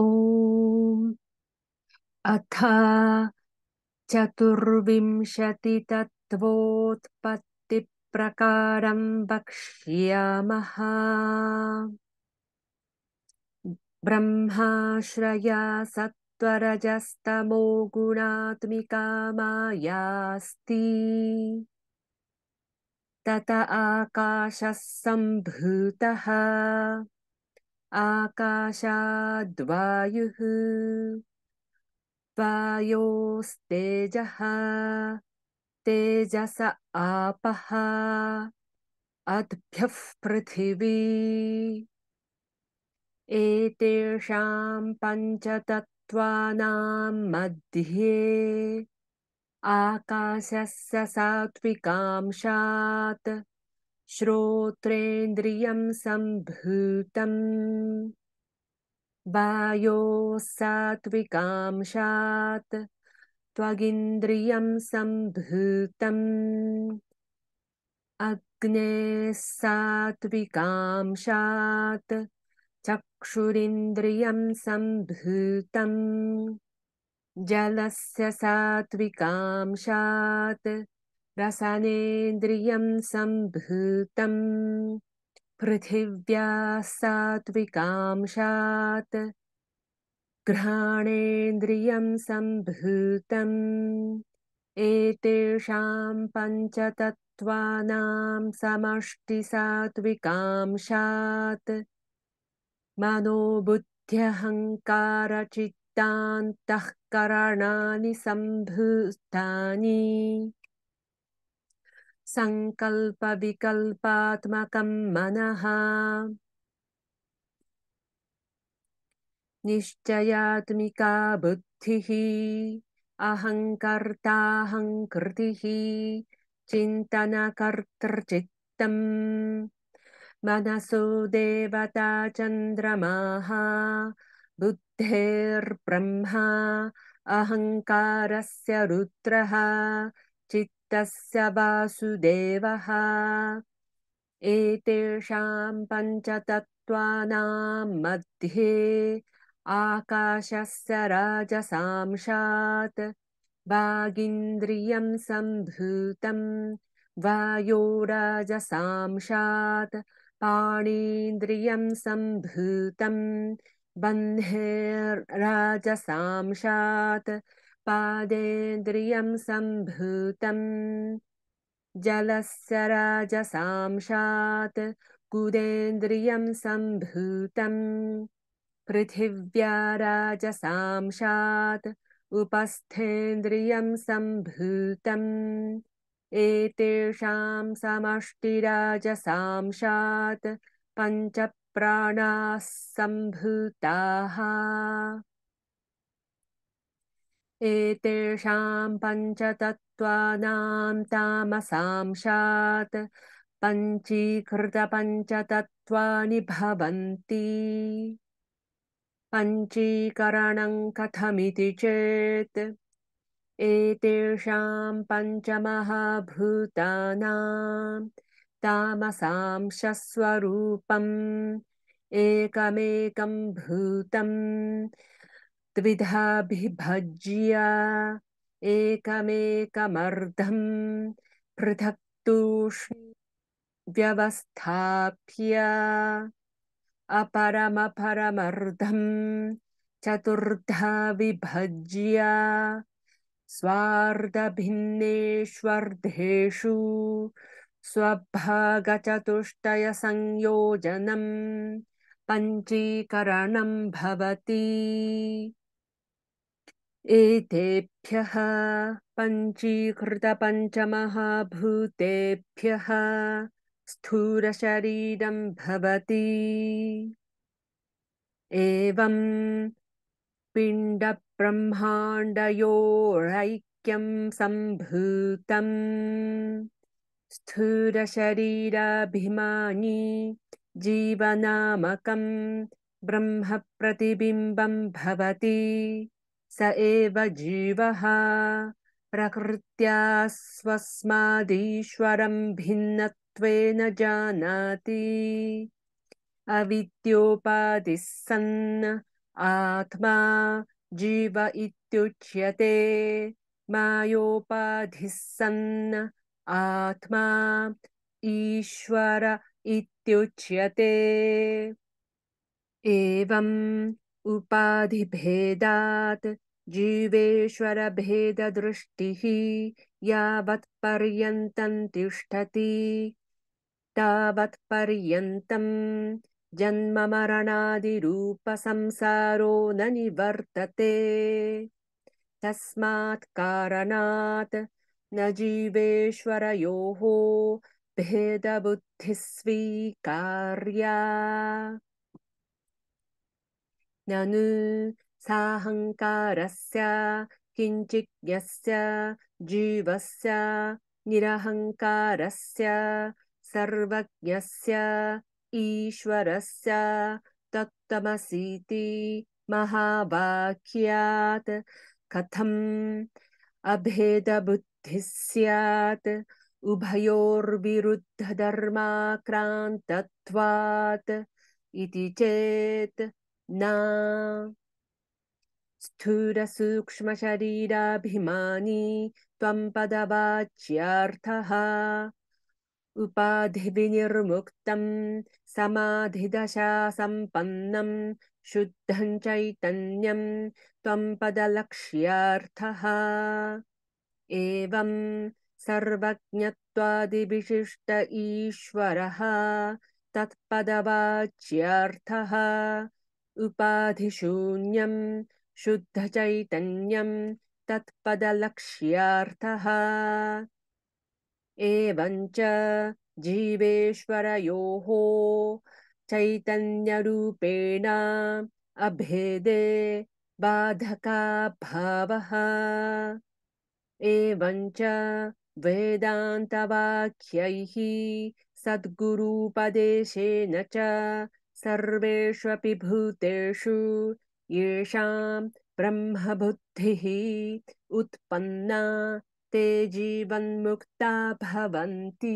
ॐ अथ चतुर्विंशतितत्त्वोत्पत्तिप्रकारं वक्ष्यामः ब्रह्माश्रया सत्त्वरजस्तमो गुणात्मिका मायास्ति तत आकाशः सम्भूतः आकाशाद्वायुः वायोस्तेजः तेजस आपः अद्भ्यः पृथिवी एतेषां पञ्चतत्त्वानां मध्ये आकाशस्य सात्विकांशात् श्रोत्रेन्द्रियं सम्भृतम् वायोः सात्त्विकांशात् त्वगिन्द्रियं सम्भृतम् सात्विकांशात् चक्षुरिन्द्रियं सम्भृतं जलस्य सात्विकांशात् रसनेन्द्रियं संभृतम् पृथिव्या सात्विकांशात् घ्राणेन्द्रियं संभृतम् एतेषां पञ्चतत्त्वानां समष्टिसात्विकांशात् मनोबुद्ध्यहङ्कारचित्तान्तःकरणानि सम्भृतानि सङ्कल्पविकल्पात्मकं मनः निश्चयात्मिका बुद्धिः अहङ्कर्ताहङ्कृतिः चिन्तनकर्तृचित्तम् मनसो देवता चंद्रमा बुद्धेर्ब्रह्मा अहङ्कारस्य रुद्रः चित् तस्य वासुदेवः एतेषां पञ्चतत्त्वानां मध्ये आकाशस्य राजसांशात् वागीन्द्रियं सम्भूतं वायोराजसांशात् पाणीन्द्रियं सम्भूतं बह्नेर्राजसांशात् पादेन्द्रियं सम्भृतम् जलस्य राजसांशात् कुदेन्द्रियं सम्भृतम् पृथिव्या राजसांशात् उपस्थेन्द्रियं सम्भूतम् एतेषां समष्टिराजसांशात् पञ्चप्राणाः सम्भूताः एतेषां पञ्चतत्त्वानां तामसांशात् पञ्चीकृतपञ्चतत्त्वानि भवन्ति पञ्चीकरणं कथमिति चेत् एतेषां पञ्चमहाभूतानां तामसांशस्वरूपम् एकमेकं भूतम् द्विधाभिभज्य एकमेकमर्धं पृथक् व्यवस्थाप्य अपरमपरमर्धं चतुर्धा विभज्य स्वार्धभिन्नेष्वर्धेषु स्वभागचतुष्टयसंयोजनं पञ्चीकरणं भवति एतेभ्यः पञ्चीकृतपञ्चमहाभूतेभ्यः स्थूलशरीरं भवति एवम् पिण्डब्रह्माण्डयोरैक्यं सम्भूतं स्थूलशरीराभिमानी जीवनामकं ब्रह्मप्रतिबिम्बं भवति स एव जीवः प्रकृत्या स्वस्मादीश्वरं भिन्नत्वेन जानाति अविद्योपाधिः सन् आत्मा जीव इत्युच्यते मायोपाधिः सन् आत्मा ईश्वर इत्युच्यते एवम् उपाधि भेदात जीवेश्वर भेद उपाधिभेदात् यावत् यावत्पर्यन्तं तिष्ठति तावत् जन्म मरणादि रूप संसारो न निवर्तते तस्मात् कारणात् न जीवेश्वरयोः भेदबुद्धिः स्वीकार्या ननु साहङ्कारस्य किञ्चित् यस्य जीवस्य निरहङ्कारस्य सर्वज्ञस्य ईश्वरस्य तत्तमसीति महावाक्यात् कथम् अभेदबुद्धिः स्यात् उभयोर्विरुद्धधर्माक्रान्तत्वात् इति चेत् ना स्थूलसूक्ष्मशरीराभिमानी त्वं पदवाच्यर्थः उपाधिविनिर्मुक्तं समाधिदशा सम्पन्नं शुद्धं चैतन्यं त्वं पदलक्ष्यार्थः एवं सर्वज्ञत्वादिविशिष्ट ईश्वरः तत्पदवाच्यर्थः उपाधिशून्यम उपाधिशून्यं शुद्धचैतन्यं तत्पदलक्ष्यार्थः एवञ्च जीवेश्वरयोः चैतन्यरूपेण अभेदे बाधका बाधकाभावः एवञ्च वेदान्तवाक्यैः सद्गुरुपदेशेन च सर्वेष्वपि भूतेषु येषां ब्रह्मबुद्धिः उत्पन्ना ते जीवन्मुक्ता भवन्ति